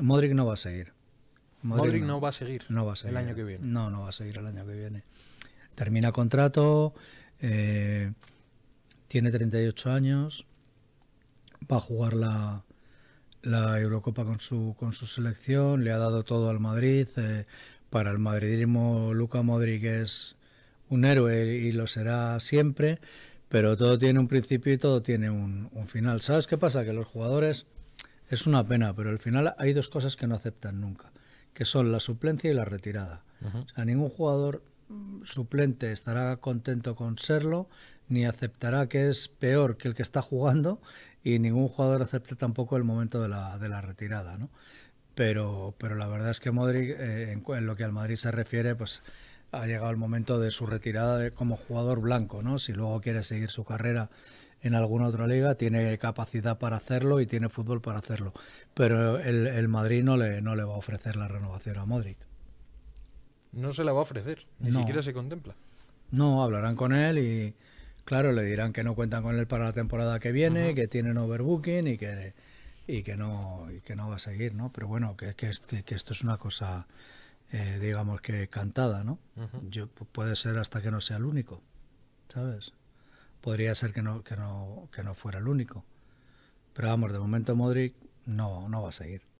Modric no va a seguir. Modric, no. va a seguir. No va a seguir. El año que viene. No, no va a seguir el año que viene. Termina contrato, eh, tiene 38 años, va a jugar la, Eurocopa con su, con su selección, le ha dado todo al Madrid. Eh, para el madridismo, Luca Modric es un héroe y lo será siempre, pero todo tiene un principio y todo tiene un, un final. ¿Sabes qué pasa? Que los jugadores es una pena, pero al final hay dos cosas que no aceptan nunca, que son la suplencia y la retirada. O sea, ningún jugador mm, suplente estará contento con serlo, ni aceptará que es peor que el que está jugando, y ningún jugador acepta tampoco el momento de la, de la retirada, ¿no? Pero, pero la verdad es que Modric, eh, en, lo que al Madrid se refiere, pues ha llegado el momento de su retirada como jugador blanco, ¿no? Si luego quiere seguir su carrera en alguna otra liga, tiene capacidad para hacerlo y tiene fútbol para hacerlo. Pero el, el Madrid no le, no le va a ofrecer la renovación a Modric. No se la va a ofrecer, ni siquiera se contempla. No, hablarán con él y, claro, le dirán que no cuentan con él para la temporada que viene, que tienen overbooking y que, y que, no, y que no va a seguir, ¿no? Pero bueno, que, que esto es una cosa eh, digamos que cantada, ¿no? Yo pues, puede ser hasta que no sea el único, ¿sabes? Podría ser que no, que no, que no fuera el único. Pero vamos, de momento Modric no, no va a seguir.